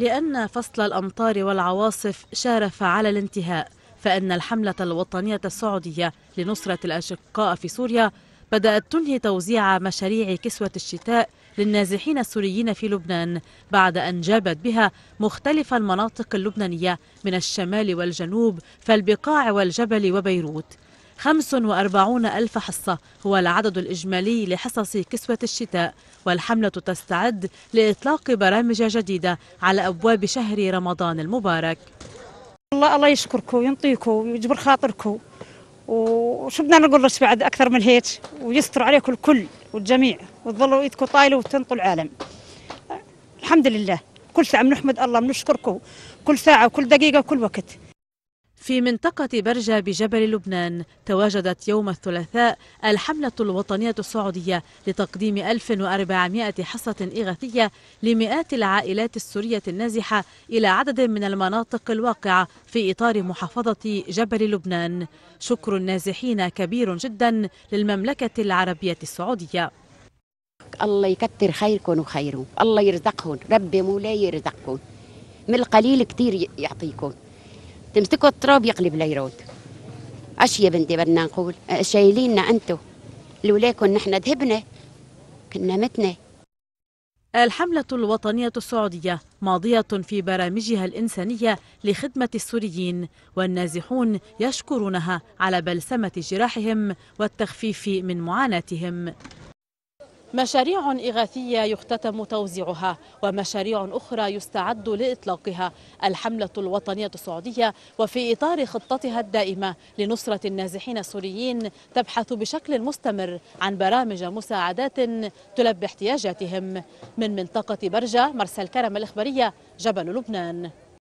لأن فصل الأمطار والعواصف شارف على الانتهاء فإن الحملة الوطنية السعودية لنصرة الأشقاء في سوريا بدأت تنهي توزيع مشاريع كسوة الشتاء للنازحين السوريين في لبنان بعد أن جابت بها مختلف المناطق اللبنانية من الشمال والجنوب فالبقاع والجبل وبيروت 45 ألف حصة هو العدد الإجمالي لحصص كسوة الشتاء والحملة تستعد لإطلاق برامج جديدة على أبواب شهر رمضان المبارك الله الله يشكركم وينطيكم ويجبر خاطركم وشو بدنا نقول لك بعد اكثر من هيك ويستر عليكم الكل والجميع وتظلوا ايدكم طايله وتنطوا العالم الحمد لله كل ساعه بنحمد الله بنشكركم كل ساعه وكل دقيقه وكل وقت في منطقة برجة بجبل لبنان تواجدت يوم الثلاثاء الحملة الوطنية السعودية لتقديم 1400 حصة إغاثية لمئات العائلات السورية النازحة إلى عدد من المناطق الواقعة في إطار محافظة جبل لبنان شكر النازحين كبير جدا للمملكة العربية السعودية الله يكتر خيركم وخيرهم الله يرزقهم ربي مولاي يرزقكم من القليل كتير يعطيكم تمسكوا التراب يقلب ليرود اش يا بنتي بدنا نقول أه، شايليننا انتو لولاكم نحن ذهبنا كنا متنا الحملة الوطنية السعودية ماضية في برامجها الإنسانية لخدمة السوريين والنازحون يشكرونها على بلسمة جراحهم والتخفيف من معاناتهم مشاريع إغاثية يختتم توزيعها ومشاريع أخرى يستعد لإطلاقها الحملة الوطنية السعودية وفي إطار خطتها الدائمة لنصرة النازحين السوريين تبحث بشكل مستمر عن برامج مساعدات تلبي احتياجاتهم من منطقة برجة مرسى الكرم الإخبارية جبل لبنان